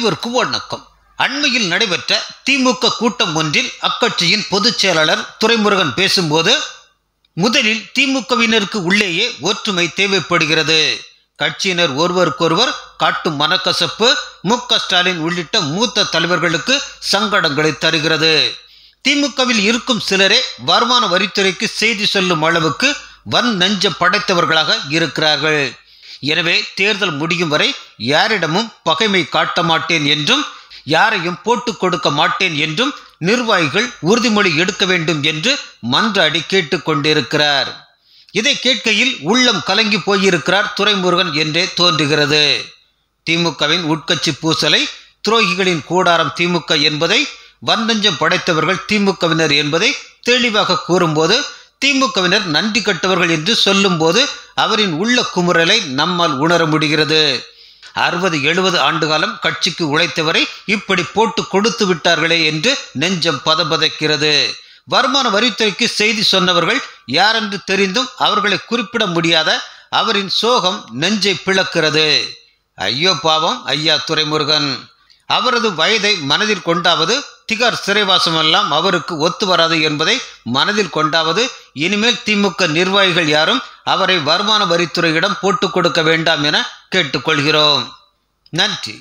அனைவருக்கும் வணக்கம் அண்மையில் நடைபெற்ற திமுக கூட்டம் ஒன்றில் அக்கட்சியின் பொதுச் செயலாளர் துரைமுருகன் பேசும்போது முதலில் திமுகவினருக்கு உள்ளேயே ஒற்றுமை தேவைப்படுகிறது கட்சியினர் ஒருவருக்கொருவர் காட்டும் மனக்கசப்பு மு ஸ்டாலின் உள்ளிட்ட மூத்த தலைவர்களுக்கு சங்கடங்களை தருகிறது திமுகவில் இருக்கும் சிலரே வருமான வரித்துறைக்கு செய்தி சொல்லும் அளவுக்கு வன் நஞ்ச படைத்தவர்களாக இருக்கிறார்கள் எனவே தேர்தல் முடியும் வரை யாரிடமும் பகைமை காட்ட மாட்டேன் என்றும் யாரையும் போட்டு கொடுக்க மாட்டேன் என்றும் நிர்வாகிகள் உறுதிமொழி எடுக்க வேண்டும் என்று மன்றாடி கேட்டுக்கொண்டிருக்கிறார் இதை கேட்கையில் உள்ளம் கலங்கி போயிருக்கிறார் துரைமுருகன் என்றே தோன்றுகிறது திமுகவின் உட்கட்சி பூசலை துரோகிகளின் கூடாரம் திமுக என்பதை வந்தஞ்சம் படைத்தவர்கள் திமுகவினர் என்பதை தெளிவாக கூறும்போது திமுகவினர் நன்றி கட்டவர்கள் என்று சொல்லும்போது அவரின் உள்ள குமுறலை நம்மால் உணர முடிகிறது அறுபது எழுபது ஆண்டுகாலம் கட்சிக்கு உழைத்தவரை இப்படி போட்டு கொடுத்து விட்டார்களே என்று நெஞ்சம் பதபதைக்கிறது வருமான வரித்துறைக்கு செய்தி சொன்னவர்கள் யாரென்று தெரிந்தும் அவர்களை குறிப்பிட முடியாத அவரின் சோகம் நெஞ்சை பிளக்கிறது ஐயோ பாவம் ஐயா துரைமுருகன் அவரது வயதை மனதில் கொண்டாவது திகார் சிறைவாசம் எல்லாம் அவருக்கு ஒத்து வராது என்பதை மனதில் கொண்டாவது இனிமேல் திமுக நிர்வாகிகள் யாரும் அவரை வருமான வரித்துறையிடம் போட்டுக் கொடுக்க வேண்டாம் என கேட்டுக்கொள்கிறோம் நன்றி